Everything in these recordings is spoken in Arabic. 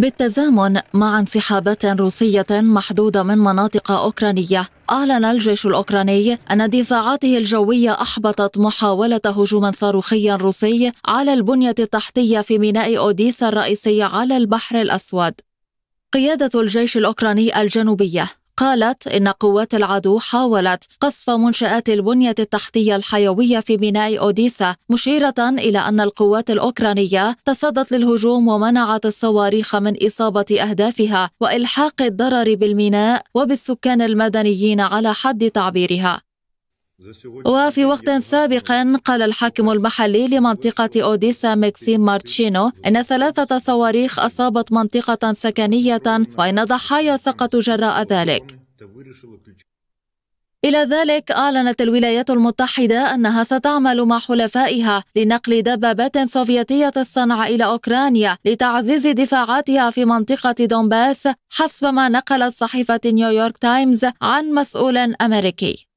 بالتزامن مع انسحابات روسية محدودة من مناطق أوكرانية أعلن الجيش الأوكراني أن دفاعاته الجوية أحبطت محاولة هجوم صاروخي روسي على البنية التحتية في ميناء أوديسا الرئيسي على البحر الأسود قيادة الجيش الأوكراني الجنوبية قالت إن قوات العدو حاولت قصف منشآت البنية التحتية الحيوية في ميناء أوديسا مشيرة إلى أن القوات الأوكرانية تصدت للهجوم ومنعت الصواريخ من إصابة أهدافها وإلحاق الضرر بالميناء وبالسكان المدنيين على حد تعبيرها وفي وقت سابق قال الحاكم المحلي لمنطقة أوديسا مكسيم مارتشينو إن ثلاثة صواريخ أصابت منطقة سكنية وإن ضحايا سقطوا جراء ذلك إلى ذلك أعلنت الولايات المتحدة أنها ستعمل مع حلفائها لنقل دبابات سوفيتية الصنع إلى أوكرانيا لتعزيز دفاعاتها في منطقة دونباس حسب ما نقلت صحيفة نيويورك تايمز عن مسؤول أمريكي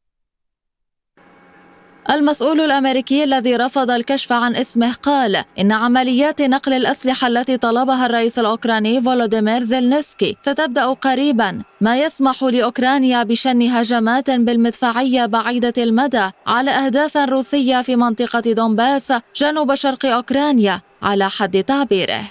المسؤول الامريكي الذي رفض الكشف عن اسمه قال ان عمليات نقل الاسلحه التي طلبها الرئيس الاوكراني فولوديمير زيلنسكي ستبدا قريبا ما يسمح لاوكرانيا بشن هجمات بالمدفعيه بعيده المدى على اهداف روسيه في منطقه دونباس جنوب شرق اوكرانيا على حد تعبيره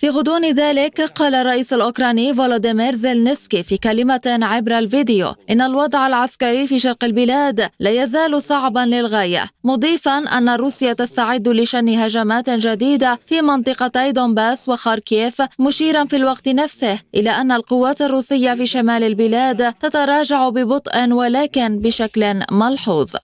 في غضون ذلك قال الرئيس الأوكراني فولوديمير زيلنسكي في كلمة عبر الفيديو إن الوضع العسكري في شرق البلاد لا يزال صعبا للغاية مضيفا أن روسيا تستعد لشن هجمات جديدة في منطقتي دونباس وخاركيف مشيرا في الوقت نفسه إلى أن القوات الروسية في شمال البلاد تتراجع ببطء ولكن بشكل ملحوظ